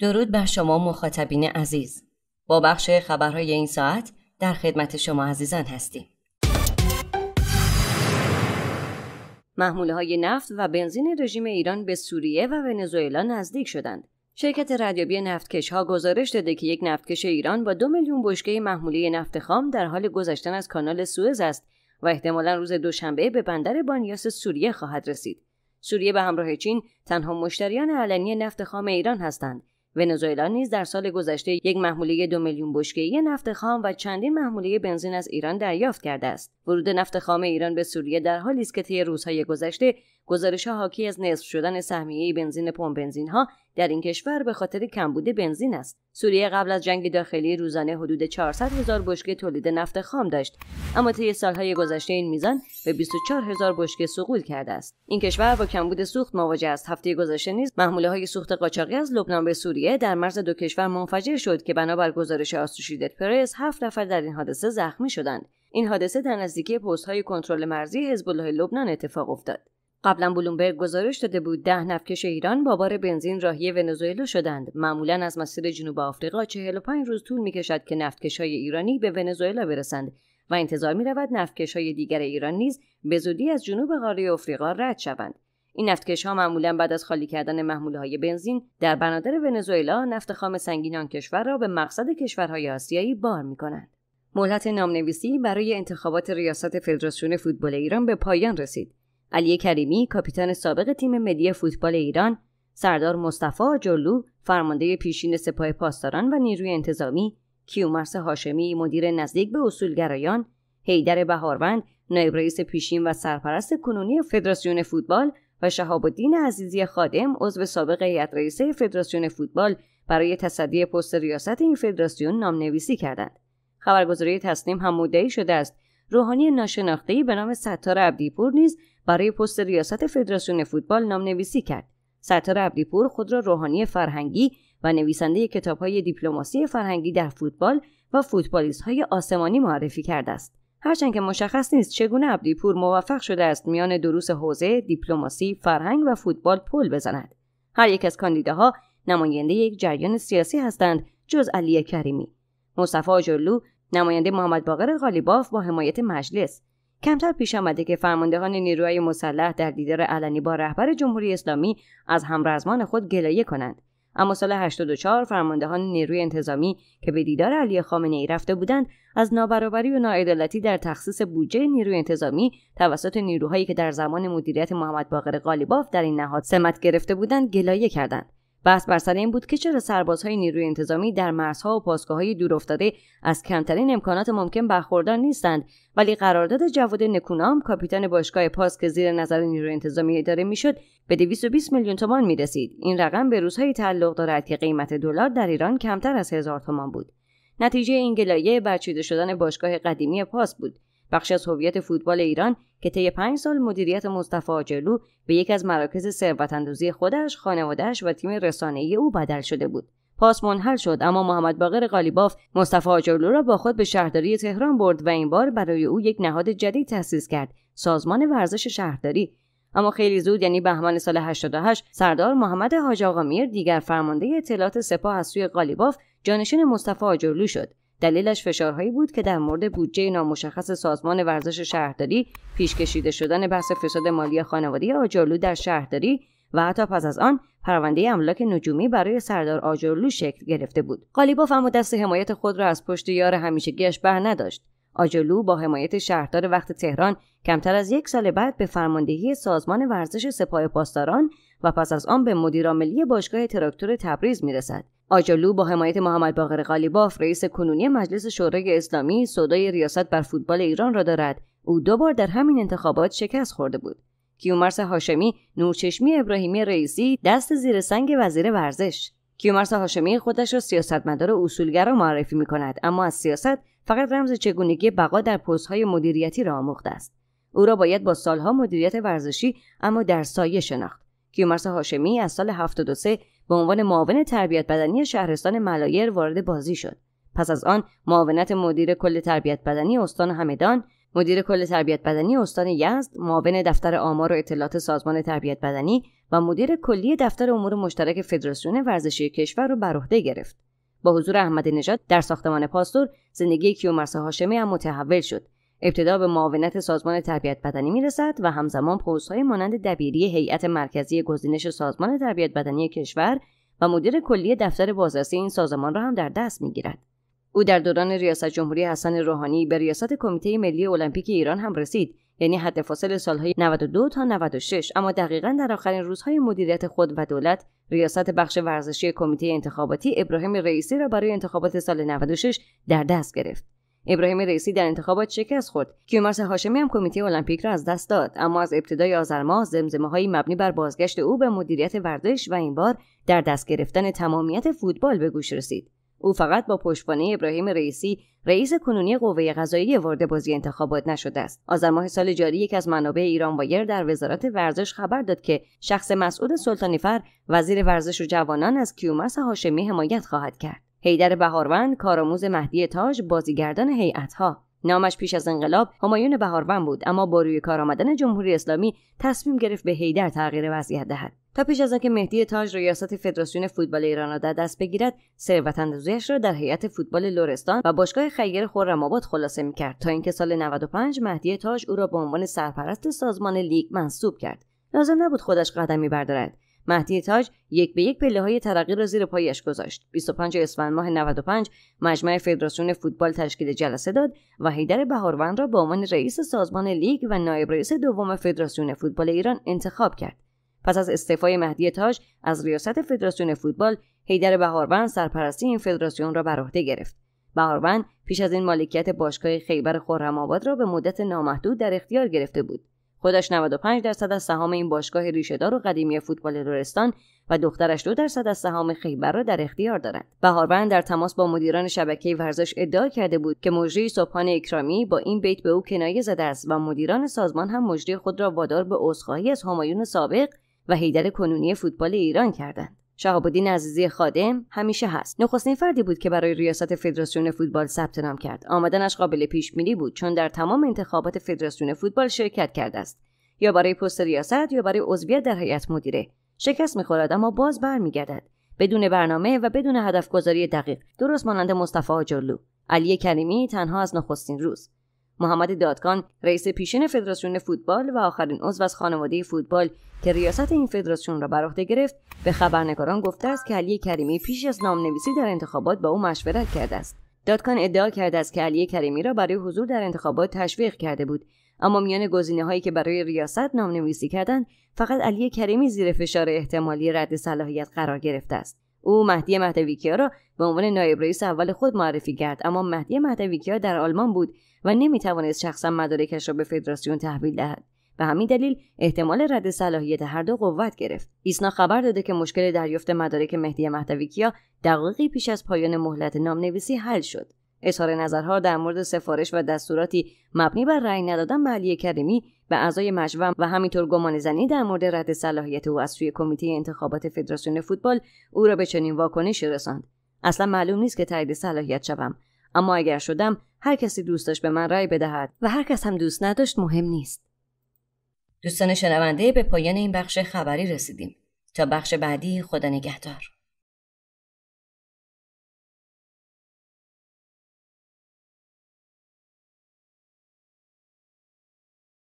درود بر شما مخاطبین عزیز با بخش خبرهای این ساعت در خدمت شما عزیزان هستیم محموله های نفت و بنزین رژیم ایران به سوریه و ونزوئلا نزدیک شدند شرکت ردیابی نفتکش ها گزارش داده که یک نفتکش ایران با دو میلیون بشکه محموله نفت خام در حال گذشتن از کانال سوئز است و احتمالا روز دوشنبه به بندر بانیاس سوریه خواهد رسید سوریه به همراه چین تنها مشتریان علنی نفت خام ایران هستند ونزوئلا نیز در سال گذشته یک محموله دو میلیون بشکه نفت خام و چندین محموله بنزین از ایران دریافت کرده است ورود نفت خام ایران به سوریه در حالی است که طی روزهای گذشته گزارش ها حاکی از نصف شدن سهمیه بنزین پمپ بنزین ها در این کشور به خاطر کمبود بنزین است. سوریه قبل از جنگ داخلی روزانه حدود 400 هزار بشکه تولید نفت خام داشت اما طی سالهای گذشته این میزان به 24 هزار بشکه سقوط کرده است. این کشور با کمبود سوخت مواجه است. هفته گذشته نیز محموله های سوخت قاچاقی از لبنان به سوریه در مرز دو کشور منفجر شد که بنابر گزارش آسوشیدت پرس هفت نفر در این حادثه زخمی شدند. این حادثه در نزدیکی پست های کنترل مرزی حزب الله لبنان اتفاق افتاد. قبلا بلومبرگ گزارش داده بود ده نفکش ایران با بار بنزین راهی ونزوئلا شدند معمولا از مسیر جنوب آفریقا 45 روز طول میکشد که های ایرانی به ونزوئلا برسند و انتظار می رود نفکش های دیگر ایران نیز به زودی از جنوب قاره آفریقا رد شوند. این نفتکش ها معمولا بعد از خالی کردن محمول های بنزین در بنادر ونزوئلا نفت خام سنگین آن کشور را به مقصد کشورهای آسیایی بار می کنند. مهلت نامنویسی برای انتخابات ریاست فدراسیون فوتبال ایران به پایان رسید. علی کریمی کاپیتان سابق تیم ملی فوتبال ایران سردار مصطفی جلو فرمانده پیشین سپاه پاسداران و نیروی انتظامی کیومرس هاشمی مدیر نزدیک به اصولگرایان حیدر بهاروند نایب رئیس پیشین و سرپرست کنونی فدراسیون فوتبال و شهاب الدین عزیزی خادم عضو سابق هیئت رئیسه فدراسیون فوتبال برای تصدی پست ریاست این فدراسیون نامنویسی کردند خبرگزاری تسنیم هم مدعی شده است روحانی ناشناختهای به نام ستار عبدیپور نیز برای پست ریاست فدراسیون فوتبال نام نویسی کرد ستار عبدیپور خود را روحانی فرهنگی و نویسنده های دیپلماسی فرهنگی در فوتبال و فوتبالیست های آسمانی معرفی کرده است هرچند که مشخص نیست چگونه عبدیپور موفق شده است میان دروس حوزه دیپلماسی فرهنگ و فوتبال پل بزند هر یک از کاندیداها نماینده یک جریان سیاسی هستند جز علی کریمی مصطفی نماینده محمد باقر غالیباف با حمایت مجلس کمتر پیش آمده که فرماندهان نیروهای مسلح در دیدار علنی با رهبر جمهوری اسلامی از همرزمان خود گلایه کنند اما سال 84 فرماندهان نیروی انتظامی که به دیدار علی خامنه ای رفته بودند از نابرابری و ناعدالتی در تخصیص بودجه نیروی انتظامی توسط نیروهایی که در زمان مدیریت محمد باقر قالیباف در این نهاد سمت گرفته بودند گلایه کردند بحث بر سر این بود که چرا سربازهای نیروی انتظامی در مرزها و پاسگاههای دورافتاده از کمترین امکانات ممکن برخوردار نیستند ولی قرارداد جواد نکونام کاپیتان باشگاه پاس که زیر نظر نیروی انتظامی اداره میشد به 220 میلیون تومان میرسید این رقم به روزهای تعلق دارد که قیمت دلار در ایران کمتر از هزار تومان بود نتیجه این گلایه برچیده شدن باشگاه قدیمی پاس بود بخشی از هویت فوتبال ایران که طی پنج سال مدیریت مصطفی آجرلو به یک از مراکز ثروتاندوزی خودش خانوادهش و تیم رسانهای او بدل شده بود پاس منحل شد اما محمد باقر قالیباف مصطفی آجرلو را با خود به شهرداری تهران برد و این بار برای او یک نهاد جدید تأسیس کرد سازمان ورزش شهرداری اما خیلی زود یعنی بهمن سال 88 سردار محمد حاج آقا دیگر فرمانده اطلاعات سپاه از سوی قالیباف جانشین مصطفی آجرلو شد دلیلش فشارهایی بود که در مورد بودجه نامشخص سازمان ورزش شهرداری پیش کشیده شدن بحث فساد مالی خانواده آجرلو در شهرداری و حتی پس از آن پرونده املاک نجومی برای سردار آجرلو شکل گرفته بود قالیباف اما دست حمایت خود را از پشت یار همیشگیاش بر نداشت آجلو با حمایت شهردار وقت تهران کمتر از یک سال بعد به فرماندهی سازمان ورزش سپاه پاسداران و پس از آن به مدیرعاملی باشگاه تراکتور تبریز میرسد آجالو با حمایت محمد باقر قالیباف رئیس کنونی مجلس شورای اسلامی صدای ریاست بر فوتبال ایران را دارد او دو بار در همین انتخابات شکست خورده بود کیومرس هاشمی نورچشمی ابراهیمی رئیسی دست زیر سنگ وزیر ورزش کیومرس هاشمی خودش را سیاستمدار و اصولگرا معرفی می کند اما از سیاست فقط رمز چگونگی بقا در پستهای مدیریتی را آموخته است او را باید با سالها مدیریت ورزشی اما در سایه شناخت کیومرس هاشمی از سال 73 به عنوان معاون تربیت بدنی شهرستان ملایر وارد بازی شد. پس از آن معاونت مدیر کل تربیت بدنی استان همدان، مدیر کل تربیت بدنی استان یزد، معاون دفتر آمار و اطلاعات سازمان تربیت بدنی و مدیر کلی دفتر امور مشترک فدراسیون ورزشی کشور را بر عهده گرفت. با حضور احمد نژاد در ساختمان پاستور زندگی کیومرس هاشمی هم متحول شد ابتدا به معاونت سازمان تربیت بدنی میرسد و همزمان های مانند دبیری هیئت مرکزی گزینش سازمان تربیت بدنی کشور و مدیر کلی دفتر بازرسی این سازمان را هم در دست میگیرد او در دوران ریاست جمهوری حسن روحانی به ریاست کمیته ملی المپیک ایران هم رسید یعنی حد فاصل سالهای 92 تا 96 اما دقیقا در آخرین روزهای مدیریت خود و دولت ریاست بخش ورزشی کمیته انتخاباتی ابراهیم رئیسی را برای انتخابات سال 96 در دست گرفت ابراهیم رئیسی در انتخابات شکست خورد کیومرث هاشمی هم کمیته المپیک را از دست داد اما از ابتدای آذر ماه زمزمههایی مبنی بر بازگشت او به مدیریت ورزش و این بار در دست گرفتن تمامیت فوتبال به گوش رسید او فقط با پشتوانه ابراهیم رئیسی رئیس کنونی قوه قضاییه وارد بازی انتخابات نشده است آذر ماه سال جاری یکی از منابع ایران وایر در وزارت ورزش خبر داد که شخص مسعود سلطانیفر وزیر ورزش و جوانان از کیومرث هاشمی حمایت خواهد کرد هیدر بهاروند کارآموز مهدی تاج بازیگردان هیئتها نامش پیش از انقلاب همایون بهاروند بود اما با روی کار آمدن جمهوری اسلامی تصمیم گرفت به هیدر تغییر وضعیت دهد تا پیش از آنکه مهدی تاج ریاست فدراسیون فوتبال ایران را در دست بگیرد ثروت را در هیئت فوتبال لرستان و باشگاه خیر خرمآباد خلاصه میکرد تا اینکه سال 95 مهدی تاج او را به عنوان سرپرست سازمان لیگ منصوب کرد لازم نبود خودش قدمی بردارد مهدی تاج یک به یک پله های ترقی را زیر پایش گذاشت 25 اسفند ماه 95 مجمع فدراسیون فوتبال تشکیل جلسه داد و حیدر بهاروند را به عنوان رئیس سازمان لیگ و نایب رئیس دوم فدراسیون فوتبال ایران انتخاب کرد پس از استعفای مهدی تاج از ریاست فدراسیون فوتبال حیدر بهاروند سرپرستی این فدراسیون را بر عهده گرفت بهاروند پیش از این مالکیت باشگاه خیبر خرم‌آباد را به مدت نامحدود در اختیار گرفته بود خودش 95 درصد از سهام این باشگاه ریشهدار و قدیمی فوتبال لرستان و دخترش دو درصد از سهام خیبر را در اختیار دارند بهاربند در تماس با مدیران شبکه ورزش ادعا کرده بود که مجری صبحان اکرامی با این بیت به او کنایه زده است و مدیران سازمان هم مجری خود را وادار به عذرخواهی از همایون سابق و هیدر کنونی فوتبال ایران کردند شهاب عزیزی خادم همیشه هست نخستین فردی بود که برای ریاست فدراسیون فوتبال ثبت نام کرد آمدنش قابل پیش بود چون در تمام انتخابات فدراسیون فوتبال شرکت کرده است یا برای پست ریاست یا برای عضویت در هیئت مدیره شکست میخورد اما باز برمیگردد بدون برنامه و بدون گذاری دقیق درست مانند مصطفی آجرلو علی کریمی تنها از نخستین روز محمد دادکان رئیس پیشین فدراسیون فوتبال و آخرین عضو از خانواده فوتبال که ریاست این فدراسیون را بر عهده گرفت به خبرنگاران گفته است که علی کریمی پیش از نامنویسی در انتخابات با او مشورت کرده است دادکان ادعا کرده است که علی کریمی را برای حضور در انتخابات تشویق کرده بود اما میان گزینه هایی که برای ریاست نامنویسی کردند فقط علی کریمی زیر فشار احتمالی رد صلاحیت قرار گرفته است او مهدی کیا را به عنوان نایب رئیس اول خود معرفی کرد اما مهدی کیا در آلمان بود و نمیتوانست شخصا مدارکش را به فدراسیون تحویل دهد به همین دلیل احتمال رد صلاحیت هر دو قوت گرفت ایسنا خبر داده که مشکل دریافت مدارک مهدی کیا دقایقی پیش از پایان مهلت نامنویسی حل شد اظهار نظرها در مورد سفارش و دستوراتی مبنی بر رأی ندادن به علی کریمی به اعضای مجمع و همینطور زنی در مورد رد صلاحیت او از سوی کمیته انتخابات فدراسیون فوتبال او را به چنین واکنشی رساند اصلا معلوم نیست که تایید صلاحیت شوم اما اگر شدم هر کسی دوست داشت به من رأی بدهد و هر کس هم دوست نداشت مهم نیست دوستان شنونده به پایان این بخش خبری رسیدیم تا بخش بعدی خدا نگهدار